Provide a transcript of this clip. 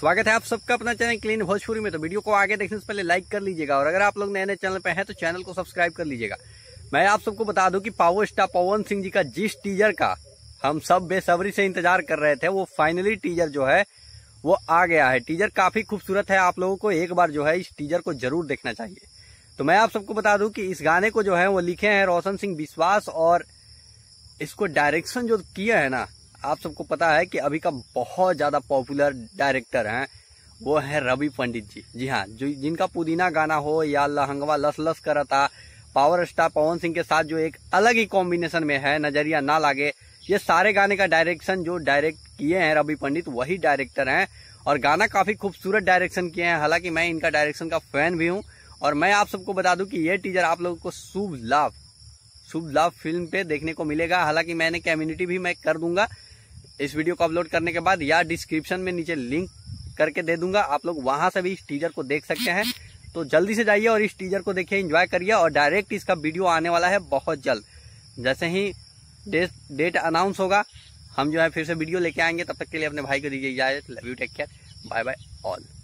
स्वागत है आप सबका अपना चैनल क्लीन भोजपुरी में तो वीडियो को आगे देखने से पहले लाइक कर लीजिएगा और अगर आप लोग नए नए चैनल पर हैं तो चैनल को सब्सक्राइब कर लीजिएगा मैं आप सबको बता दूं कि पावर स्टार पवन सिंह जी का जिस टीजर का हम सब बेसब्री से इंतजार कर रहे थे वो फाइनली टीजर जो है वो आ गया है टीजर काफी खूबसूरत है आप लोगों को एक बार जो है इस टीजर को जरूर देखना चाहिए तो मैं आप सबको बता दू कि इस गाने को जो है वो लिखे हैं रोशन सिंह विश्वास और इसको डायरेक्शन जो किया है ना आप सबको पता है कि अभी का बहुत ज़्यादा पॉपुलर डायरेक्टर हैं वो है रवि पंडित जी जी हाँ जो जिनका पुदीना गाना हो या लहंगवा लस लस करता पावर स्टार पवन सिंह के साथ जो एक अलग ही कॉम्बिनेशन में है नजरिया ना लागे ये सारे गाने का डायरेक्शन जो डायरेक्ट किए हैं रवि पंडित वही डायरेक्टर हैं और गाना काफी खूबसूरत डायरेक्शन किए हैं हालांकि मैं इनका डायरेक्शन का फैन भी हूँ और मैं आप सबको बता दूं कि ये टीजर आप लोगों को शुभ लाभ शुभ लाभ फिल्म पे देखने को मिलेगा हालांकि मैंने कम्युनिटी भी मैं कर दूंगा इस वीडियो को अपलोड करने के बाद या डिस्क्रिप्शन में नीचे लिंक करके दे दूंगा आप लोग वहां से भी इस टीजर को देख सकते हैं तो जल्दी से जाइए और इस टीजर को देखिए इंजॉय करिए और डायरेक्ट इसका वीडियो आने वाला है बहुत जल्द जैसे ही डेट डेट अनाउंस होगा हम जो है फिर से वीडियो लेके आएंगे तब तक के लिए अपने भाई को दीजिए इजाजत love you take care bye bye all